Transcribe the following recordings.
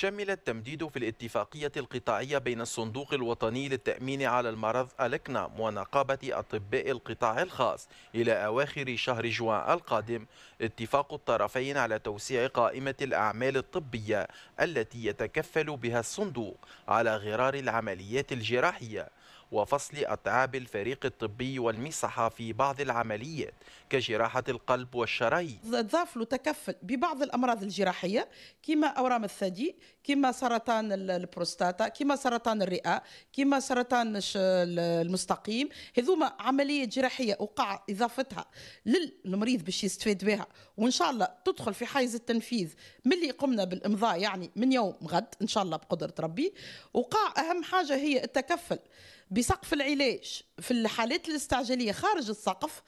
شمل التمديد في الاتفاقية القطاعية بين الصندوق الوطني للتأمين على المرض ألكنام ونقابة أطباء القطاع الخاص إلى أواخر شهر جوان القادم اتفاق الطرفين على توسيع قائمة الأعمال الطبية التي يتكفل بها الصندوق على غرار العمليات الجراحية وفصل أتعاب الفريق الطبي والمصحة في بعض العمليات كجراحة القلب والشرايين ضاف له تكفل ببعض الأمراض الجراحية كما أورام الثدي كما سرطان البروستاتا كما سرطان الرئة كما سرطان المستقيم هذوما عملية جراحية وقع إضافتها للمريض باش يستفاد بها وإن شاء الله تدخل في حيز التنفيذ ملي قمنا بالإمضاء يعني من يوم غد إن شاء الله بقدرة ربي وقع أهم حاجة هي التكفل بسقف العلاج في الحالات الاستعجالية خارج السقف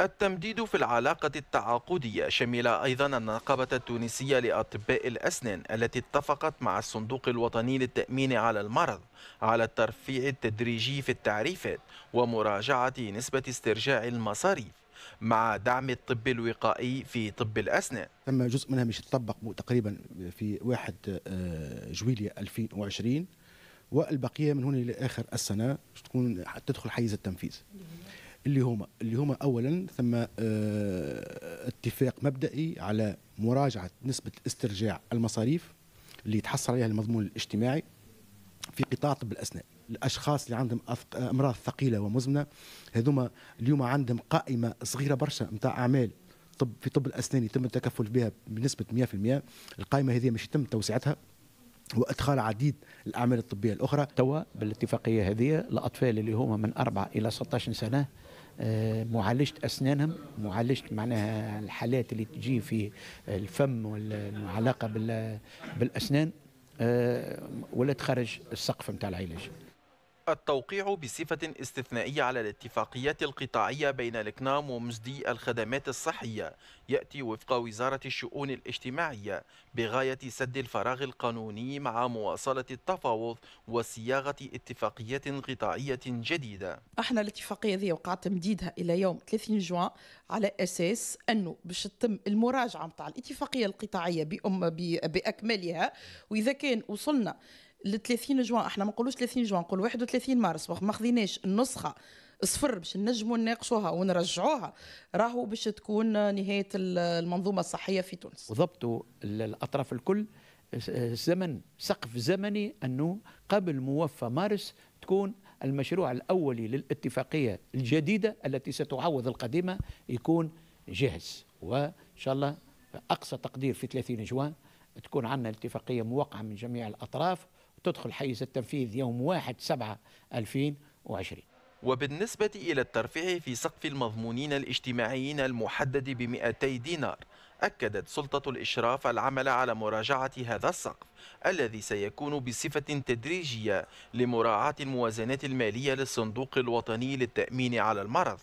التمديد في العلاقة التعاقدية شمل أيضا النقابة التونسية لأطباء الأسنان التي اتفقت مع الصندوق الوطني للتأمين على المرض على الترفيع التدريجي في التعريفات ومراجعة نسبة استرجاع المصاريف مع دعم الطب الوقائي في طب الأسنان تم جزء منها مش تطبق تقريبا في 1 آه، جويلية 2020 والبقيه من هنا الى اخر السنه تكون تدخل حيز التنفيذ اللي هما اللي هما اولا ثم آه، اتفاق مبدئي على مراجعه نسبه استرجاع المصاريف اللي يتحصل عليها المضمون الاجتماعي في قطاع طب الاسنان الاشخاص اللي عندهم امراض ثقيله ومزمنه هذوما اليوم عندهم قائمه صغيره برشا نتاع اعمال طب في طب الاسنان يتم التكفل بها بنسبه 100% القائمه هذه مش يتم توسعتها وادخال عديد الاعمال الطبيه الاخرى توا بالاتفاقيه هذه الاطفال اللي هما من 4 الى 16 سنه آه، معالجة أسنانهم معالجة معناها الحالات اللي تجي في الفم والعلاقة بالأسنان آه، ولا تخرج السقف نتاع العلاج التوقيع بصفة استثنائية على الاتفاقيات القطاعية بين لكنام ومزدي الخدمات الصحية يأتي وفق وزارة الشؤون الاجتماعية بغاية سد الفراغ القانوني مع مواصلة التفاوض وصياغة اتفاقيات قطاعية جديدة احنا الاتفاقية ذي وقع تمديدها إلى يوم 30 جوان على أساس أنه باش تتم المراجعة متاع الاتفاقية القطاعية بأم بأكملها وإذا كان وصلنا ل 30 جوان احنا ما نقولوش 30 جوان نقول 31 مارس ما خذيناش النسخه صفر باش نجموا نناقشوها ونرجعوها راهو باش تكون نهايه المنظومه الصحيه في تونس وضبطوا الاطراف الكل زمن سقف زمني انه قبل موفى مارس تكون المشروع الاولي للاتفاقيه الجديده التي ستعوض القديمه يكون جاهز وان شاء الله اقصى تقدير في 30 جوان تكون عندنا الاتفاقيه موقعه من جميع الاطراف تدخل حيز التنفيذ يوم 1 7 2020 وبالنسبة إلى الترفيع في سقف المضمونين الاجتماعيين المحدد ب 200 دينار أكدت سلطة الإشراف العمل على مراجعة هذا السقف الذي سيكون بصفة تدريجية لمراعاة الموازنات المالية للصندوق الوطني للتأمين على المرض